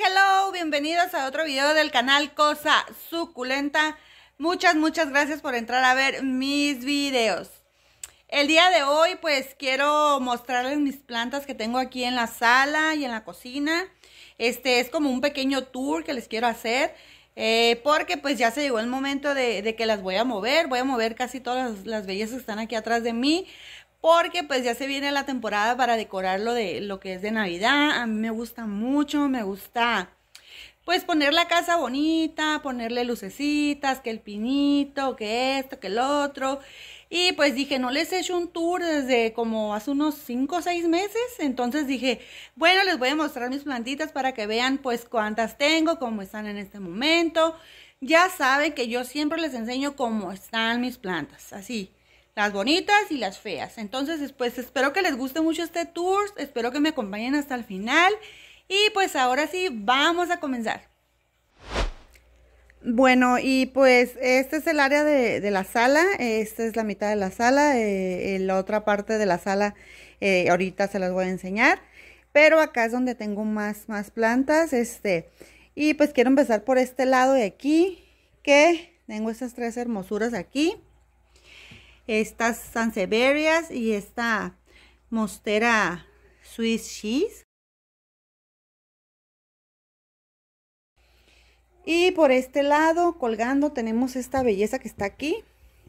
hello, bienvenidos a otro video del canal Cosa Suculenta. Muchas, muchas gracias por entrar a ver mis videos. El día de hoy pues quiero mostrarles mis plantas que tengo aquí en la sala y en la cocina. Este es como un pequeño tour que les quiero hacer. Eh, porque pues ya se llegó el momento de, que las voy a mover. Voy a mover casi todas las, las bellezas que están aquí atrás de mí porque pues ya se viene la temporada para decorar lo de lo que es de Navidad. A mí me gusta mucho, me gusta pues poner la casa bonita, ponerle lucecitas, que el pinito, que esto, que el otro. Y pues dije, no les he hecho un tour desde como hace unos 5 o 6 meses. Entonces dije, bueno, les voy a mostrar mis plantitas para que vean pues cuántas tengo, cómo están en este momento. Ya saben que yo siempre les enseño cómo están mis plantas, así las bonitas y las feas. Entonces, pues espero que les guste mucho este tour, espero que me acompañen hasta el final y pues ahora sí, vamos a comenzar. Bueno, y pues este es el área de, la sala, esta es la mitad de la sala, eh, eh, la otra parte de la sala eh, ahorita se las voy a enseñar, pero acá es donde tengo más, más plantas, este, y pues quiero empezar por este lado de aquí, que tengo estas tres hermosuras aquí estas sanseverias y esta mostera Swiss cheese. Y por este lado, colgando, tenemos esta belleza que está aquí,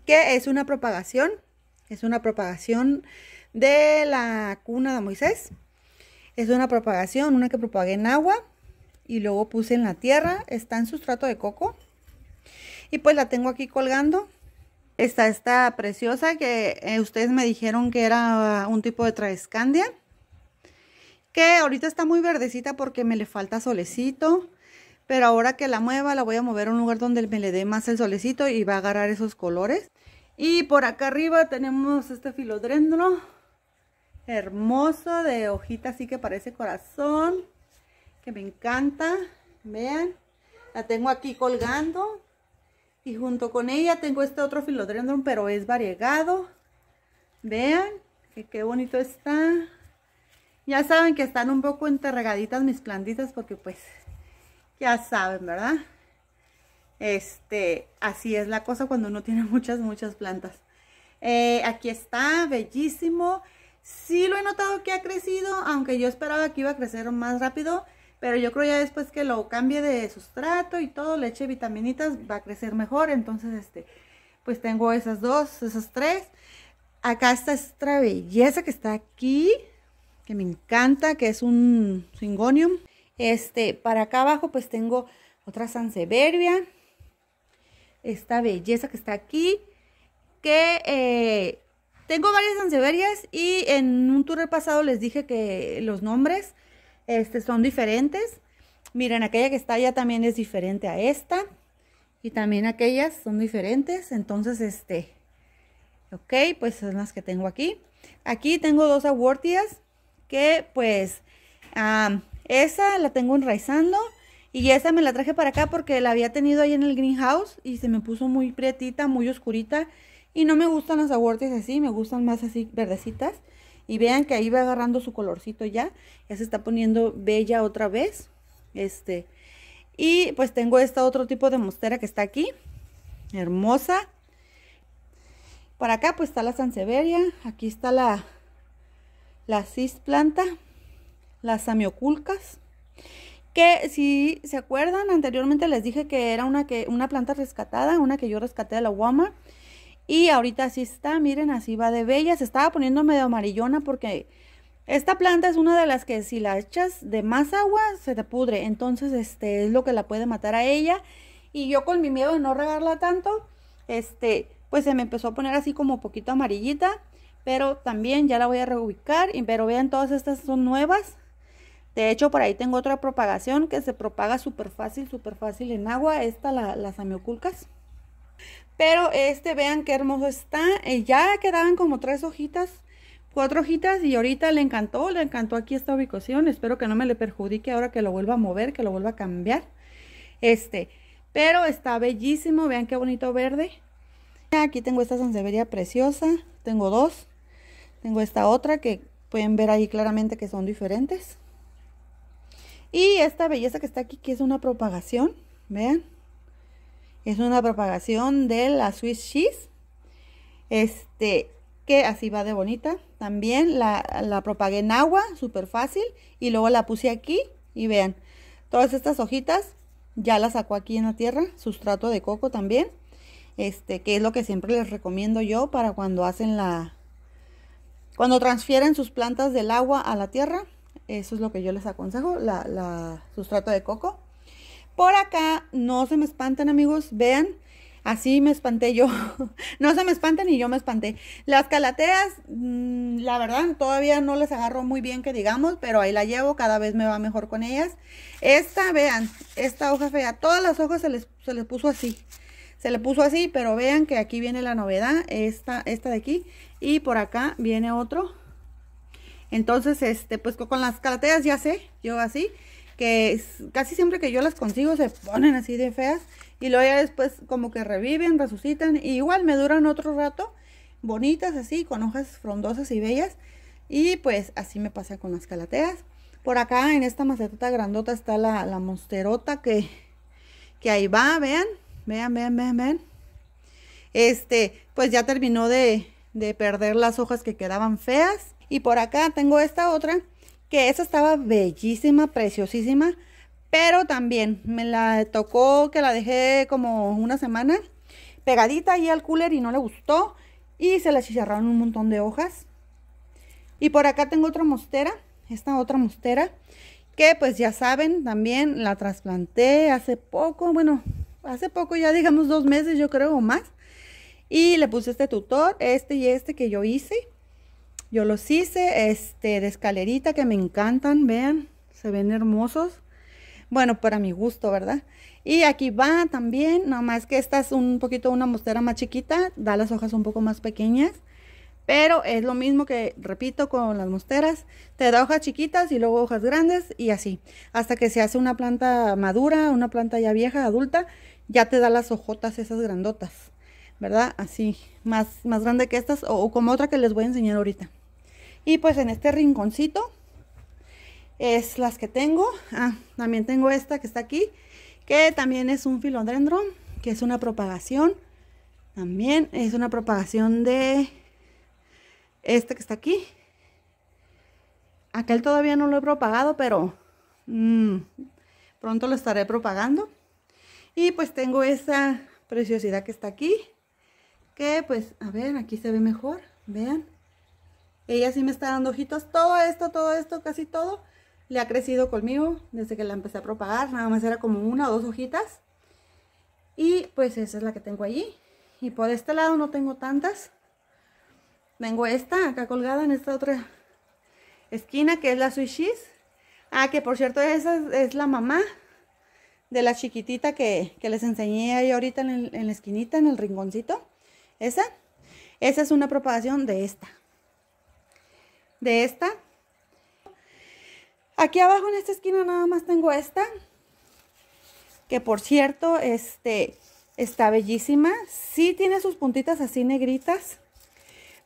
que es una propagación, es una propagación de la cuna de Moisés. Es una propagación, una que propagué en agua y luego puse en la tierra, está en sustrato de coco. Y pues la tengo aquí colgando Está esta preciosa que eh, ustedes me dijeron que era ah, un tipo de Traescandia. Que ahorita está muy verdecita porque me le falta solecito. Pero ahora que la mueva la voy a mover a un lugar donde me le dé más el solecito y va a agarrar esos colores. Y por acá arriba tenemos este filodrendro hermoso de hojita así que parece corazón. Que me encanta. Vean, la tengo aquí colgando y junto con ella tengo este otro filodendron, pero es variegado. Vean que qué bonito está. Ya saben que están un poco enterregaditas mis plantitas porque pues ya saben, ¿verdad? Este, así es la cosa cuando uno tiene muchas, muchas plantas. Eh, aquí está, bellísimo. Sí lo he notado que ha crecido, aunque yo esperaba que iba a crecer más rápido. Pero yo creo ya después que lo cambie de sustrato y todo, le eche vitaminitas, va a crecer mejor. Entonces, este, pues tengo esas dos, esas tres. Acá está esta belleza que está aquí, que me encanta, que es un Syngonium. Este, para acá abajo pues tengo otra Sanseveria. Esta belleza que está aquí, que eh, tengo varias Sanseverias y en un tour pasado les dije que los nombres este, son diferentes. Miren, aquella que está allá también es diferente a esta. Y también aquellas son diferentes. Entonces, este, ok, pues son las que tengo aquí. Aquí tengo dos aguortias que pues esa la tengo enraizando. Y esa me la traje para acá porque la había tenido ahí en el greenhouse y se me puso muy prietita, muy oscurita. Y no me gustan las abortias así, me gustan más así verdecitas. Y vean que ahí va agarrando su colorcito ya. Ya se está poniendo bella otra vez. Este. Y pues tengo este otro tipo de mostera que está aquí. Hermosa. Por acá pues está la Sanseveria. Aquí está la, la planta, Las amioculcas Que si se acuerdan, anteriormente les dije que era una, que, una planta rescatada. Una que yo rescaté de la Walmart y ahorita así está, miren, así va de bella. Se estaba poniendo medio amarillona porque esta planta es una de las que si la echas de más agua se te pudre. Entonces, este es lo que la puede matar a ella. Y yo con mi miedo de no regarla tanto, este, pues se me empezó a poner así como poquito amarillita. Pero también ya la voy a reubicar. Pero vean, todas estas son nuevas. De hecho, por ahí tengo otra propagación que se propaga súper fácil, súper fácil en agua. Esta, la, las amioculcas. Pero este, vean qué hermoso está. Eh, ya quedaban como tres hojitas, cuatro hojitas y ahorita le encantó, le encantó aquí esta ubicación. Espero que no me le perjudique ahora que lo vuelva a mover, que lo vuelva a cambiar. Este, pero está bellísimo, vean qué bonito verde. Aquí tengo esta sansevería preciosa, tengo dos. Tengo esta otra que pueden ver ahí claramente que son diferentes. Y esta belleza que está aquí, que es una propagación, vean. Es una propagación de la Swiss Cheese. Este, que así va de bonita. También la, la propagué en agua, súper fácil. Y luego la puse aquí y vean, todas estas hojitas ya las sacó aquí en la tierra. Sustrato de coco también. Este, que es lo que siempre les recomiendo yo para cuando hacen la... Cuando transfieren sus plantas del agua a la tierra, eso es lo que yo les aconsejo, la sustrato de coco. Por acá, no se me espantan amigos, vean, así me espanté yo. no se me espantan y yo me espanté. Las calateas, mm, la verdad, todavía no les agarro muy bien que digamos, pero ahí la llevo, cada vez me va mejor con ellas. Esta, vean, esta hoja fea, todas las hojas se les, puso así. Se le puso así, pero vean que aquí viene la novedad, esta, esta de aquí. Y por acá viene otro. Entonces, este, pues con las calateas ya sé, yo así que casi siempre que yo las consigo se ponen así de feas y luego ya después como que reviven, resucitan y igual me duran otro rato bonitas así con hojas frondosas y bellas y pues así me pasa con las calateas. Por acá en esta macetota grandota está la, monsterota que, que ahí va, vean, vean, vean, vean, vean. Este, pues ya terminó de, de perder las hojas que quedaban feas. Y por acá tengo esta otra que esa estaba bellísima, preciosísima, pero también me la tocó que la dejé como una semana pegadita ahí al cooler y no le gustó y se la chicharraron un montón de hojas. Y por acá tengo otra mostera, esta otra mostera, que pues ya saben, también la trasplanté hace poco, bueno, hace poco ya digamos dos meses yo creo o más. Y le puse este tutor, este y este que yo hice. Yo los hice este, de escalerita que me encantan, vean, se ven hermosos. Bueno, para mi gusto, ¿verdad? Y aquí va también, más que esta es un poquito una mostera más chiquita, da las hojas un poco más pequeñas. Pero es lo mismo que, repito, con las mosteras. Te da hojas chiquitas y luego hojas grandes y así. Hasta que se hace una planta madura, una planta ya vieja, adulta, ya te da las hojotas esas grandotas. ¿Verdad? Así, más, más grande que estas o como otra que les voy a enseñar ahorita. Y pues en este rinconcito es las que tengo. Ah, también tengo esta que está aquí, que también es un filodendron, que es una propagación. También es una propagación de este que está aquí. Aquel todavía no lo he propagado, pero mm, pronto lo estaré propagando. Y pues tengo esa preciosidad que está aquí, que pues, a ver, aquí se ve mejor, vean. Ella sí me está dando hojitas, todo esto, todo esto, casi todo. Le ha crecido conmigo desde que la empecé a propagar, nada más era como una o dos hojitas. Y pues esa es la que tengo allí. Y por este lado no tengo tantas. Tengo esta acá colgada en esta otra esquina que es la Suishis. Ah, que por cierto esa es, la mamá de la chiquitita que, les enseñé ahí ahorita en, en la esquinita, en el rinconcito. Esa. Esa es una propagación de esta de esta. Aquí abajo en esta esquina nada más tengo esta, que por cierto, este, está bellísima. Sí tiene sus puntitas así negritas,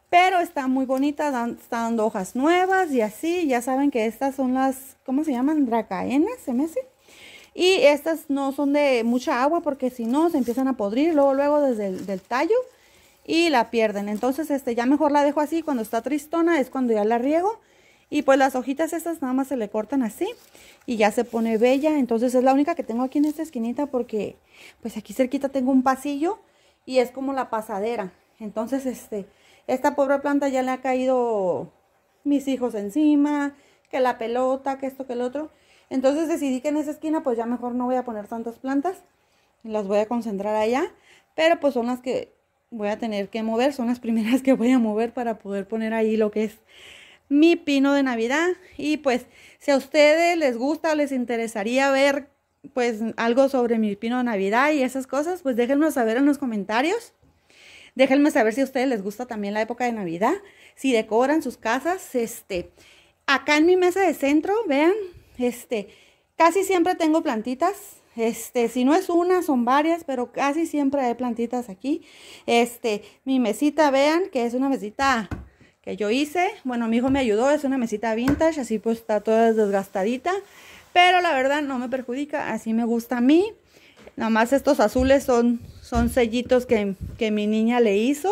pero está muy bonita, están dando hojas nuevas y así. Ya saben que estas son las, ¿cómo se llaman? Dracaenas, se me hace. Y estas no son de mucha agua porque si no se empiezan a podrir luego, luego desde el del tallo y la pierden. Entonces, este, ya mejor la dejo así, cuando está tristona es cuando ya la riego. Y pues las hojitas estas nada más se le cortan así y ya se pone bella. Entonces es la única que tengo aquí en esta esquinita porque pues aquí cerquita tengo un pasillo y es como la pasadera. Entonces este, esta pobre planta ya le ha caído mis hijos encima, que la pelota, que esto, que el otro. Entonces decidí que en esa esquina pues ya mejor no voy a poner tantas plantas. Las voy a concentrar allá. Pero pues son las que voy a tener que mover, son las primeras que voy a mover para poder poner ahí lo que es mi pino de Navidad. Y pues si a ustedes les gusta o les interesaría ver pues algo sobre mi pino de Navidad y esas cosas, pues déjenme saber en los comentarios. Déjenme saber si a ustedes les gusta también la época de Navidad, si decoran sus casas, este, acá en mi mesa de centro, vean, este, casi siempre tengo plantitas, este, si no es una, son varias, pero casi siempre hay plantitas aquí. Este, mi mesita, vean, que es una mesita que yo hice. Bueno, mi hijo me ayudó, es una mesita vintage, así pues está toda desgastadita. Pero la verdad no me perjudica, así me gusta a mí. Nada más estos azules son, son sellitos que, que mi niña le hizo.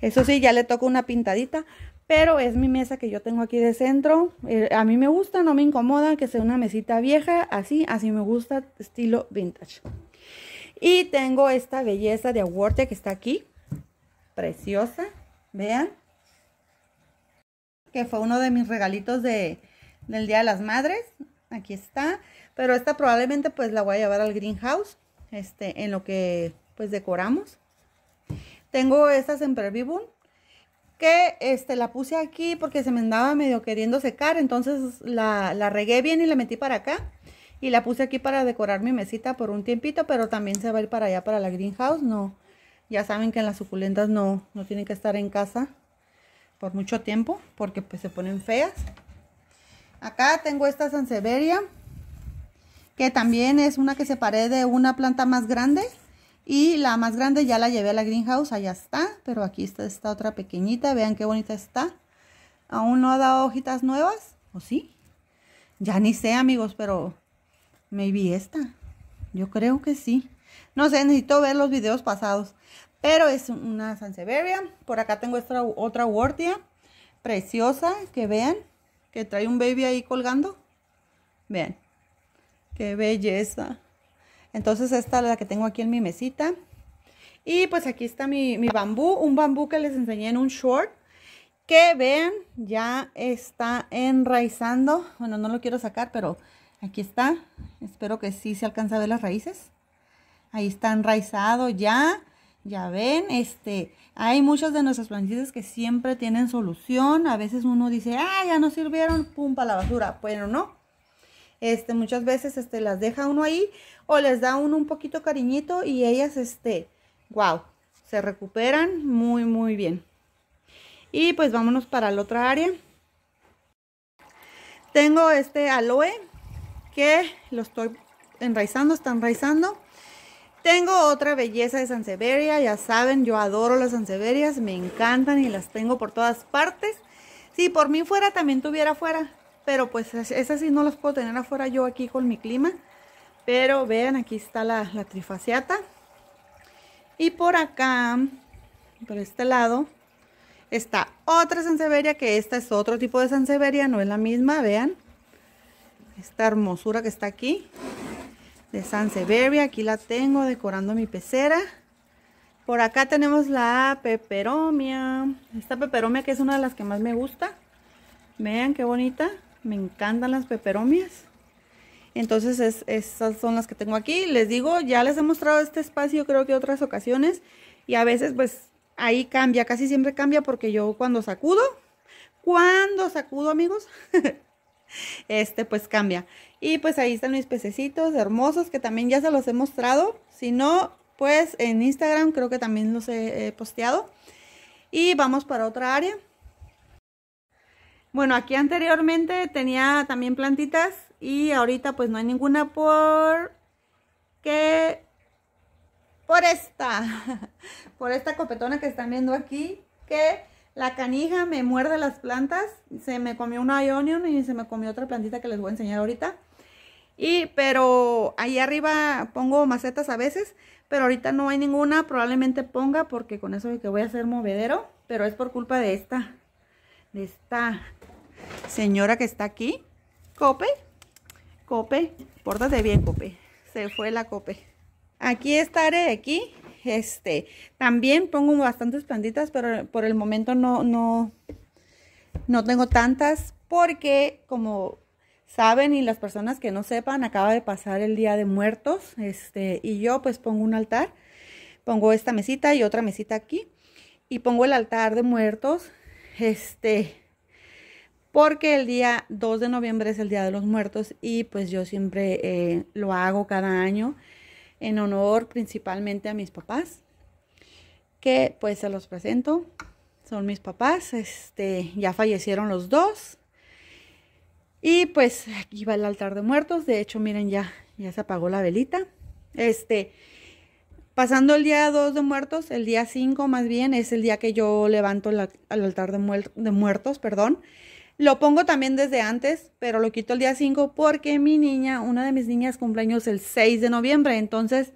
Eso sí, ya le toca una pintadita pero es mi mesa que yo tengo aquí de centro. Eh, a mí me gusta, no me incomoda que sea una mesita vieja, así, así me gusta, estilo vintage. Y tengo esta belleza de aguarte que está aquí, preciosa, vean. Que fue uno de mis regalitos de, del Día de las Madres, aquí está. Pero esta probablemente pues la voy a llevar al greenhouse, este, en lo que pues decoramos. Tengo estas en Pervivum, que este, la puse aquí porque se me andaba medio queriendo secar, entonces la, regué bien y la metí para acá. Y la puse aquí para decorar mi mesita por un tiempito, pero también se va a ir para allá, para la greenhouse. No, ya saben que en las suculentas no, tienen que estar en casa por mucho tiempo, porque pues se ponen feas. Acá tengo esta Sanseveria, que también es una que separé de una planta más grande. Y la más grande ya la llevé a la greenhouse, allá está, pero aquí está esta otra pequeñita, vean qué bonita está. Aún no ha dado hojitas nuevas, ¿o sí? Ya ni sé, amigos, pero maybe esta. Yo creo que sí. No sé, necesito ver los videos pasados. Pero es una Sansevieria. Por acá tengo esta otra Wortia. Preciosa, que vean. Que trae un baby ahí colgando. Vean. Qué belleza. Entonces esta es la que tengo aquí en mi mesita. Y pues aquí está mi, bambú, un bambú que les enseñé en un short que vean, ya está enraizando. Bueno, no lo quiero sacar, pero aquí está. Espero que sí se alcance a ver las raíces. Ahí está enraizado ya. Ya ven, este, hay muchas de nuestras plantitas que siempre tienen solución. A veces uno dice, ah, ya no sirvieron, pum, para la basura. Bueno, no. Este, muchas veces este, las deja uno ahí o les da uno un poquito cariñito y ellas, este, wow, se recuperan muy, muy bien. Y pues vámonos para la otra área. Tengo este aloe que lo estoy enraizando, está enraizando. Tengo otra belleza de Sanseveria, ya saben, yo adoro las Sanseverias, me encantan y las tengo por todas partes. Si por mí fuera, también tuviera fuera, pero pues esas sí no las puedo tener afuera yo aquí con mi clima. Pero vean, aquí está la, la trifaciata. Y por acá, por este lado, está otra Sanseveria, que esta es otro tipo de Sanseveria, no es la misma, vean. Esta hermosura que está aquí, de Sanseveria, aquí la tengo decorando mi pecera. Por acá tenemos la peperomia, esta peperomia que es una de las que más me gusta. Vean qué bonita. Me encantan las peperomias. Entonces, esas son las que tengo aquí. Les digo, ya les he mostrado este espacio, creo que otras ocasiones. Y a veces, pues, ahí cambia, casi siempre cambia porque yo cuando sacudo, cuando sacudo, amigos, este, pues cambia. Y pues ahí están mis pececitos hermosos que también ya se los he mostrado. Si no, pues en Instagram creo que también los he posteado. Y vamos para otra área. Bueno, aquí anteriormente tenía también plantitas y ahorita pues no hay ninguna por que por esta, por esta copetona que están viendo aquí, que la canija me muerde las plantas, se me comió una Ionion y se me comió otra plantita que les voy a enseñar ahorita. Y, pero ahí arriba pongo macetas a veces, pero ahorita no hay ninguna, probablemente ponga porque con eso que voy a hacer movedero, pero es por culpa de esta, de esta señora que está aquí. Cope, Cope, pórtate bien, Cope. Se fue la Cope. Aquí estaré aquí. Este, también pongo bastantes plantitas, pero por el momento no, no, no tengo tantas porque como saben y las personas que no sepan, acaba de pasar el Día de Muertos, este, y yo pues pongo un altar, pongo esta mesita y otra mesita aquí, y pongo el altar de muertos, este, porque el día 2 de noviembre es el Día de los Muertos y pues yo siempre eh, lo hago cada año en honor principalmente a mis papás, que pues se los presento, son mis papás, este, ya fallecieron los dos. Y pues aquí va el altar de muertos, de hecho miren ya, ya se apagó la velita. Este, Pasando el día 2 de muertos, el día 5 más bien, es el día que yo levanto el altar de, de, muertos, perdón. Lo pongo también desde antes, pero lo quito el día 5 porque mi niña, una de mis niñas cumpleaños el 6 de noviembre. Entonces,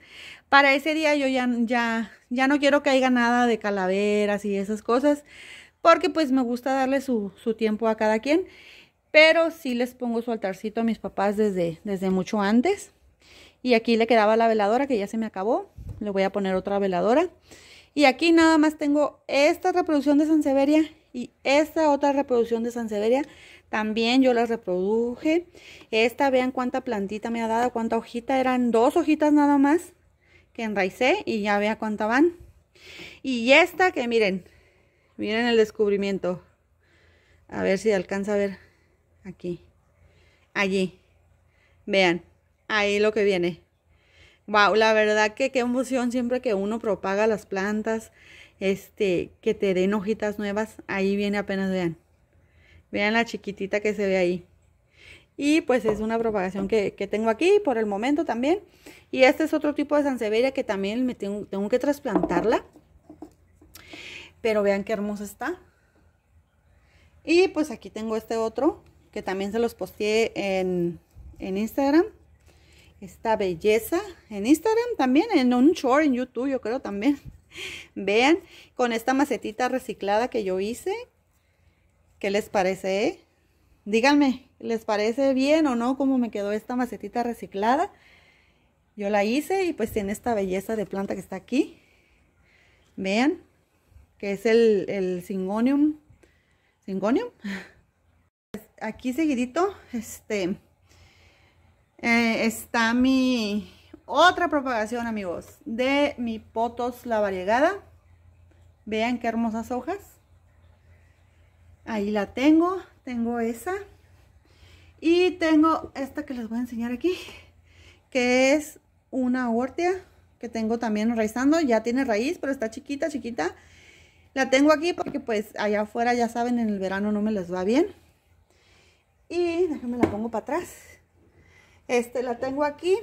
para ese día yo ya, ya, ya no quiero que haya nada de calaveras y esas cosas, porque pues me gusta darle su, tiempo a cada quien. Pero sí les pongo su altarcito a mis papás desde, desde mucho antes. Y aquí le quedaba la veladora que ya se me acabó. Le voy a poner otra veladora. Y aquí nada más tengo esta reproducción de San Severia y esta otra reproducción de Sanseveria también yo la reproduje. Esta, vean cuánta plantita me ha dado, cuánta hojita. Eran dos hojitas nada más que enraicé y ya vea cuánta van. Y esta que miren, miren el descubrimiento. A ver si alcanza a ver aquí. Allí. Vean, ahí lo que viene. Wow, la verdad que qué emoción siempre que uno propaga las plantas, este, que te den hojitas nuevas, ahí viene apenas, vean. Vean la chiquitita que se ve ahí. Y pues es una propagación que, tengo aquí por el momento también. Y este es otro tipo de sansevieria que también me tengo, que trasplantarla. Pero vean qué hermosa está. Y pues aquí tengo este otro que también se los posteé en, en Instagram. Esta belleza en Instagram también, en un short en YouTube yo creo también. Vean, con esta macetita reciclada que yo hice, ¿qué les parece? Eh? Díganme, ¿les parece bien o no cómo me quedó esta macetita reciclada? Yo la hice y pues tiene esta belleza de planta que está aquí. Vean, que es el, el Syngonium. Aquí seguidito, este, eh, está mi, otra propagación, amigos, de mi potos la variegada. Vean qué hermosas hojas. Ahí la tengo, tengo esa. Y tengo esta que les voy a enseñar aquí, que es una hortia que tengo también raizando. Ya tiene raíz, pero está chiquita, chiquita. La tengo aquí porque pues allá afuera, ya saben, en el verano no me les va bien. Y déjenme la pongo para atrás. Este, la tengo aquí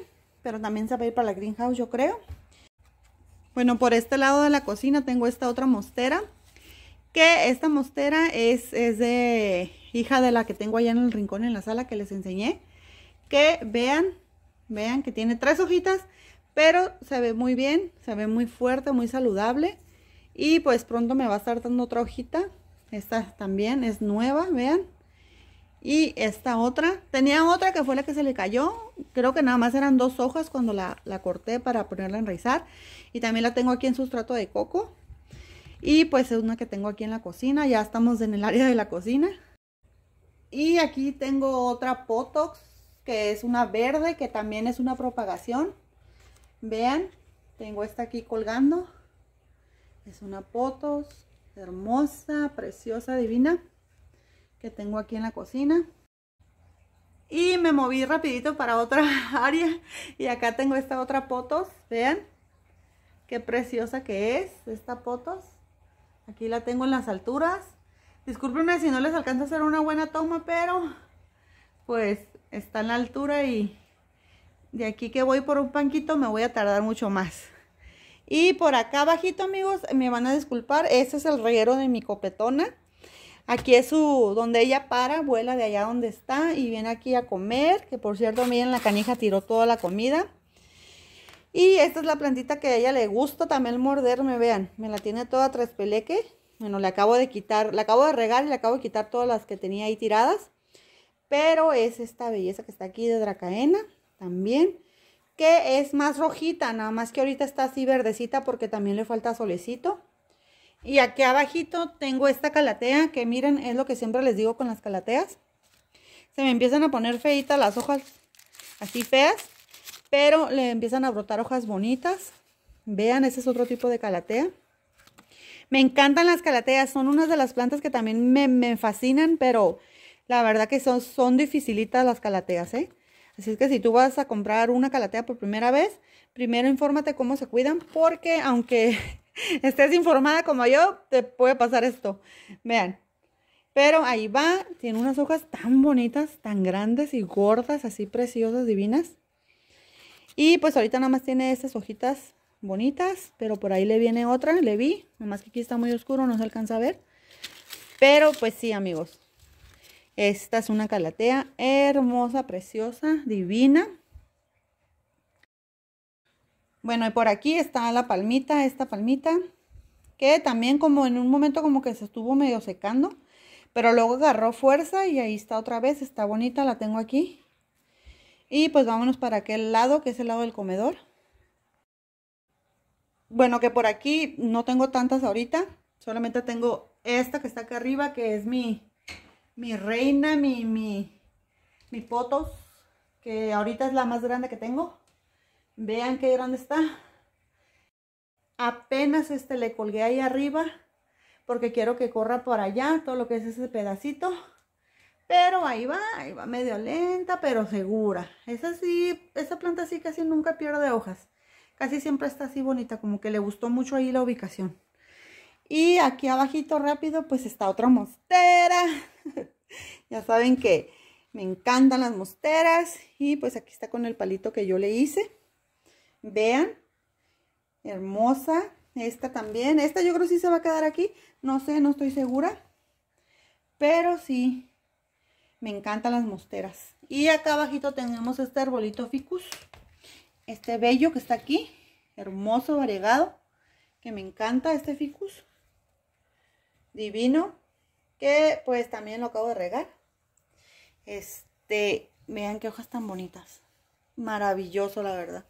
pero también se va a ir para la greenhouse, yo creo. Bueno, por este lado de la cocina tengo esta otra mostera, que esta mostera es, es de hija de la que tengo allá en el rincón en la sala que les enseñé, que vean, vean que tiene tres hojitas, pero se ve muy bien, se ve muy fuerte, muy saludable. Y pues pronto me va a estar dando otra hojita. Esta también es nueva, vean. Y esta otra, tenía otra que fue la que se le cayó. Creo que nada más eran dos hojas cuando la, corté para ponerla enraizar. Y también la tengo aquí en sustrato de coco. Y pues es una que tengo aquí en la cocina. Ya estamos en el área de la cocina. Y aquí tengo otra Potox, que es una verde, que también es una propagación. Vean, tengo esta aquí colgando. Es una Potox, hermosa, preciosa, divina que tengo aquí en la cocina. Y me moví rapidito para otra área. Y acá tengo esta otra potos. Vean. Qué preciosa que es esta potos. Aquí la tengo en las alturas. Discúlpenme si no les alcanza a hacer una buena toma, pero pues está en la altura y de aquí que voy por un panquito me voy a tardar mucho más. Y por acá bajito amigos, me van a disculpar. ese es el reguero de mi copetona. Aquí es su, donde ella para, vuela de allá donde está y viene aquí a comer, que por cierto, miren, la canija tiró toda la comida. Y esta es la plantita que a ella le gusta también morderme, vean, me la tiene toda peleque. Bueno, le acabo de quitar, le acabo de regar y le acabo de quitar todas las que tenía ahí tiradas. Pero es esta belleza que está aquí de Dracaena también, que es más rojita, nada más que ahorita está así verdecita porque también le falta solecito. Y aquí abajito tengo esta calatea, que miren, es lo que siempre les digo con las calateas. Se me empiezan a poner feitas las hojas, así feas, pero le empiezan a brotar hojas bonitas. Vean, ese es otro tipo de calatea. Me encantan las calateas, son unas de las plantas que también me, fascinan, pero la verdad que son, son dificilitas las calateas, ¿eh? Así es que si tú vas a comprar una calatea por primera vez, primero infórmate cómo se cuidan, porque aunque estés informada como yo, te puede pasar esto. Vean. Pero ahí va, tiene unas hojas tan bonitas, tan grandes y gordas, así preciosas, divinas. Y pues ahorita nada más tiene estas hojitas bonitas, pero por ahí le viene otra, le vi, más que aquí está muy oscuro, no se alcanza a ver. Pero pues sí, amigos, esta es una calatea hermosa, preciosa, divina. Bueno, y por aquí está la palmita, esta palmita, que también como en un momento como que se estuvo medio secando, pero luego agarró fuerza y ahí está otra vez, está bonita, la tengo aquí. Y pues vámonos para aquel lado, que es el lado del comedor. Bueno, que por aquí no tengo tantas ahorita, solamente tengo esta que está acá arriba, que es mi, mi reina, mi, mi, mi potos, que ahorita es la más grande que tengo. Vean qué grande está. Apenas este le colgué ahí arriba porque quiero que corra por allá todo lo que es ese pedacito. Pero ahí va, ahí va medio lenta, pero segura. Esa sí, esa planta así casi nunca pierde hojas. Casi siempre está así bonita, como que le gustó mucho ahí la ubicación. Y aquí abajito rápido, pues está otra mostera. ya saben que me encantan las mosteras. Y pues aquí está con el palito que yo le hice. Vean, hermosa. Esta también. Esta yo creo que sí se va a quedar aquí. No sé, no estoy segura. Pero sí, me encantan las mosteras. Y acá abajito tenemos este arbolito ficus. Este bello que está aquí. Hermoso, variegado. Que me encanta este ficus. Divino. Que pues también lo acabo de regar. Este, vean qué hojas tan bonitas. Maravilloso, la verdad.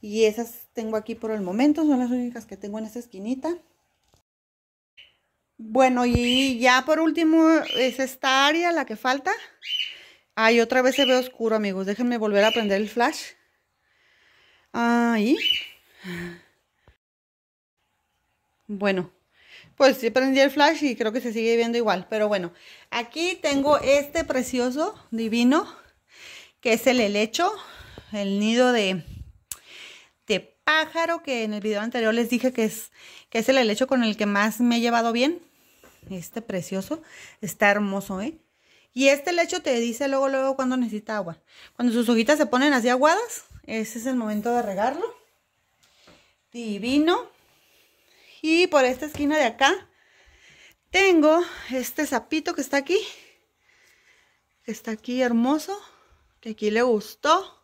Y esas tengo aquí por el momento, son las únicas que tengo en esta esquinita. Bueno, y ya por último es esta área la que falta. Ay, otra vez se ve oscuro, amigos. Déjenme volver a prender el flash. Ahí. Bueno, pues sí prendí el flash y creo que se sigue viendo igual. Pero bueno, aquí tengo este precioso divino, que es el helecho, el nido de, pájaro que en el video anterior les dije que es, que es el helecho con el que más me he llevado bien. Este precioso, está hermoso, ¿eh? Y este helecho te dice luego, luego cuando necesita agua. Cuando sus hojitas se ponen así aguadas, ese es el momento de regarlo. Divino. Y por esta esquina de acá tengo este sapito que está aquí. Que está aquí hermoso. Que aquí le gustó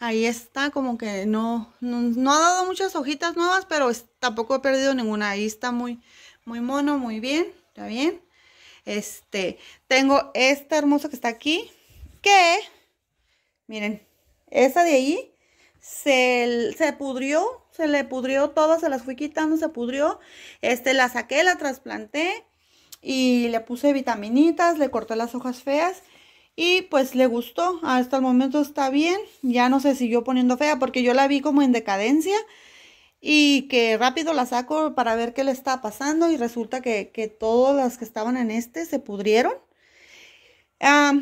ahí está, como que no, no, ha dado muchas hojitas nuevas, pero tampoco he perdido ninguna. Ahí está muy, muy mono, muy bien, está bien. Este, tengo esta hermosa que está aquí, que, miren, esa de ahí se, se pudrió, se le pudrió todas, se las fui quitando, se pudrió. Este, la saqué, la trasplanté y le puse vitaminitas, le corté las hojas feas y pues le gustó, hasta el momento está bien, ya no se siguió poniendo fea porque yo la vi como en decadencia y que rápido la saco para ver qué le está pasando y resulta que, todas las que estaban en este se pudrieron. Ah,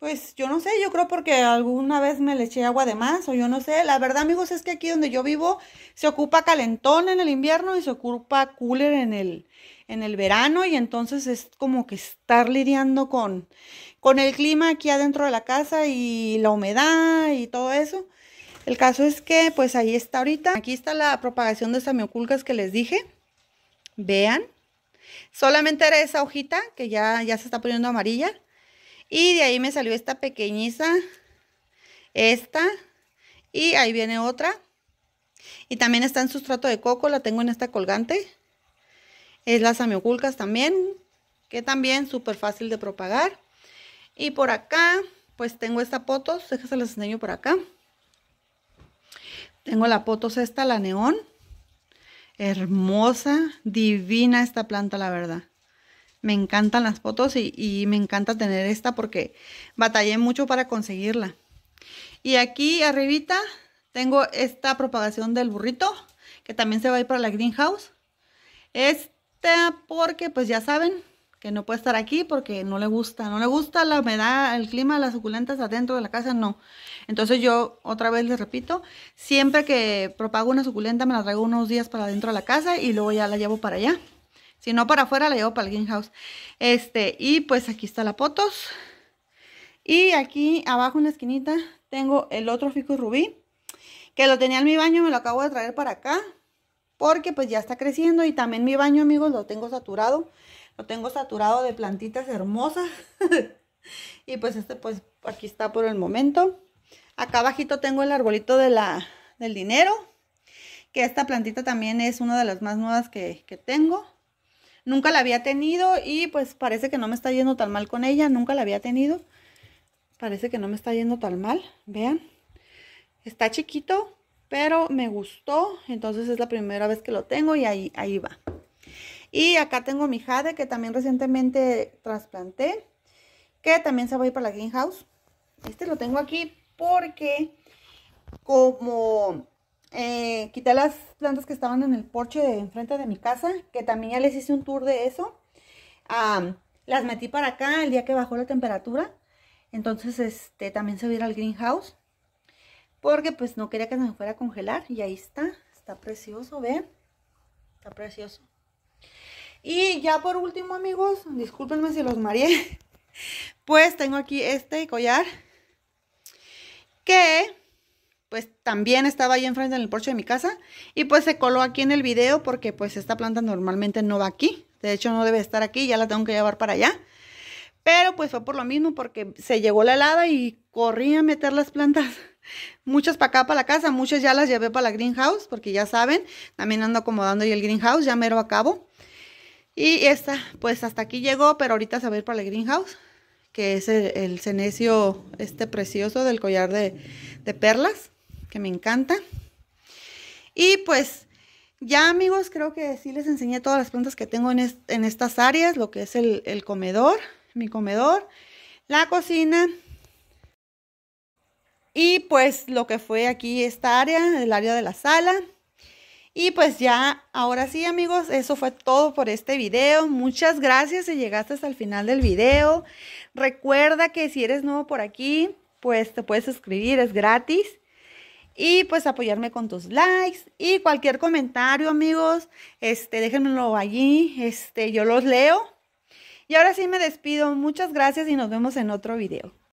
pues yo no sé, yo creo porque alguna vez me le eché agua de más o yo no sé. La verdad, amigos, es que aquí donde yo vivo se ocupa calentón en el invierno y se ocupa cooler en el, en el verano y entonces es como que estar lidiando con con el clima aquí adentro de la casa y la humedad y todo eso. El caso es que pues ahí está ahorita. Aquí está la propagación de samioculcas que les dije. Vean. Solamente era esa hojita que ya, ya se está poniendo amarilla. Y de ahí me salió esta pequeñiza. Esta. Y ahí viene otra. Y también está en sustrato de coco. La tengo en esta colgante. Es la samioculcas también. Que también súper fácil de propagar. Y por acá, pues tengo esta potos, déjense el enseño por acá. Tengo la potos esta, la neón. Hermosa, divina esta planta, la verdad. Me encantan las fotos y, y me encanta tener esta porque batallé mucho para conseguirla. Y aquí arribita tengo esta propagación del burrito, que también se va a ir para la greenhouse. Esta porque, pues ya saben, que no puede estar aquí porque no le gusta, no le gusta la humedad, el clima, las suculentas adentro de la casa, no. Entonces yo otra vez les repito, siempre que propago una suculenta me la traigo unos días para adentro de la casa y luego ya la llevo para allá. Si no para afuera la llevo para el greenhouse. Este, y pues aquí está la potos. Y aquí abajo en la esquinita tengo el otro ficus rubí, que lo tenía en mi baño, me lo acabo de traer para acá, porque pues ya está creciendo y también mi baño, amigos, lo tengo saturado. Lo tengo saturado de plantitas hermosas. y pues este pues aquí está por el momento. Acá abajito tengo el arbolito de la, del dinero. Que esta plantita también es una de las más nuevas que, que tengo. Nunca la había tenido y pues parece que no me está yendo tan mal con ella. Nunca la había tenido. Parece que no me está yendo tan mal. Vean. Está chiquito, pero me gustó. Entonces es la primera vez que lo tengo y ahí, ahí va. Y acá tengo mi jade que también recientemente trasplanté, que también se va a ir para la greenhouse. Este lo tengo aquí porque como eh, quité las plantas que estaban en el porche de enfrente de mi casa, que también ya les hice un tour de eso, las metí para acá el día que bajó la temperatura. Entonces, este, también se va a ir al greenhouse. Porque, pues, no quería que se me fuera a congelar. Y ahí está. Está precioso, ¿ven? Está precioso. Y ya por último, amigos, discúlpenme si los mareé. Pues tengo aquí este collar que pues también estaba ahí enfrente en el porche de mi casa y pues se coló aquí en el video porque pues esta planta normalmente no va aquí. De hecho no debe estar aquí, ya la tengo que llevar para allá. Pero pues fue por lo mismo porque se llegó la helada y corrí a meter las plantas. Muchas para acá, para la casa, muchas ya las llevé para la greenhouse porque ya saben, también ando acomodando y el greenhouse, ya mero acabo. Y esta, pues hasta aquí llegó, pero ahorita se va a ir para el greenhouse, que es el, cenecio este precioso del collar de, perlas, que me encanta. Y pues ya amigos, creo que sí les enseñé todas las plantas que tengo en, estas áreas, lo que es el, comedor, mi comedor, la cocina. Y pues lo que fue aquí esta área, el área de la sala. Y pues ya, ahora sí amigos, eso fue todo por este video. Muchas gracias si llegaste hasta el final del video. Recuerda que si eres nuevo por aquí, pues te puedes suscribir, es gratis. Y pues apoyarme con tus likes y cualquier comentario amigos, este, déjenmelo allí, este, yo los leo. Y ahora sí me despido. Muchas gracias y nos vemos en otro video.